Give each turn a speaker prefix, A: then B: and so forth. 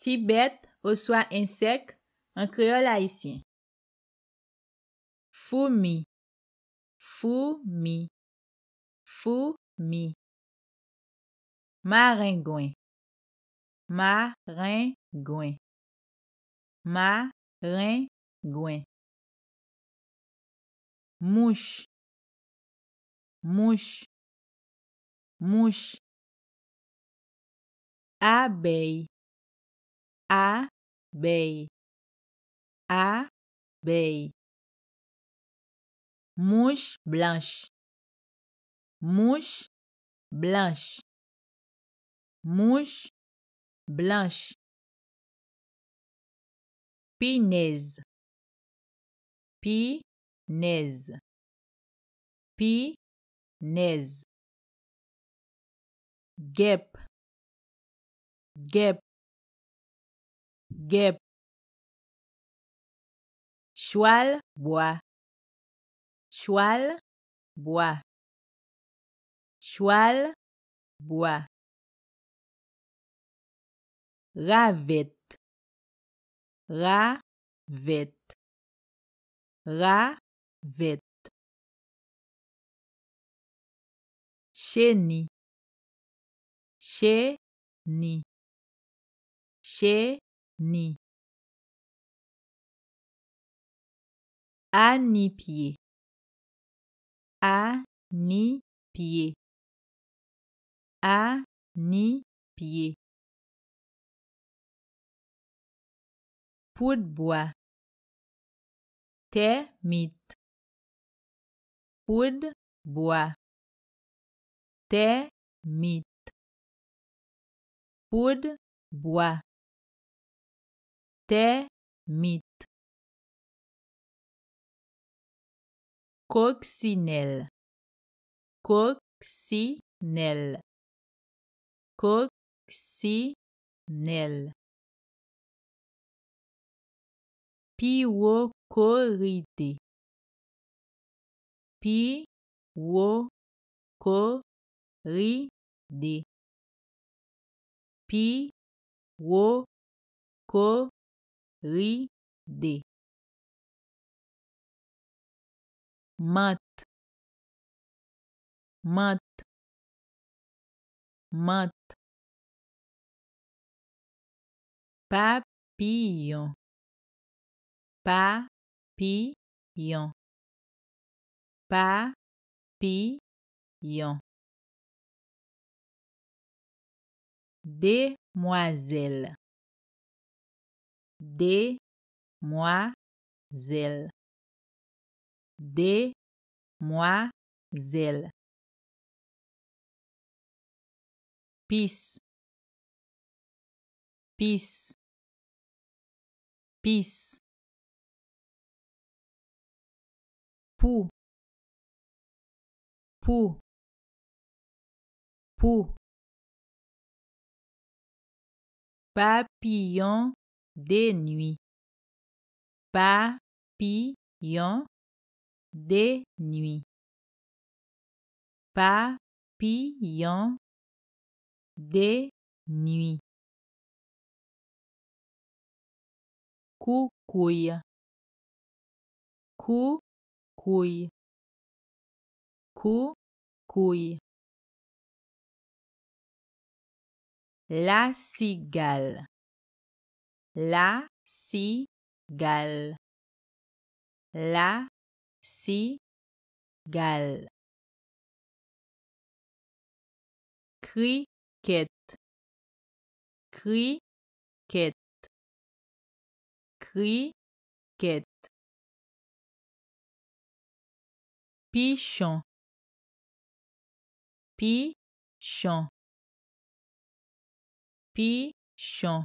A: Tibet oswa ensek, an kreol haisyen. Foumi, foumi, foumi. Marengwen, marengwen, marengwen. Mouche, mouche, mouche. A, abeille mouche blanche mouche blanche mouche blanche pinaise pinaise nez, guêpe guêpe guêpe, choual, bois, choual, bois, choual, bois, ravette, ravette, ravette. cheni, cheni, cheni ni à ni pied à ni pied à ni pied poudre bois termite poudre bois termite poudre bois termite Coccinel. Coccinel. Coccinel. pyrocoridé pyrocoridé pyrocoridé d mat mat mat papillon papillon papillon demoiselle moi, moi, Demoiselle. Peace. Peace. Peace. Pou. Pou. Pou. Papillon des nuits. Papillon des nuits. Papillon des nuits. Coucouille. Coucouille. Coucouille. La cigale. La cigale. La cri Cricket. Cricket. Cricket. Pichon. Pichon. Pichon.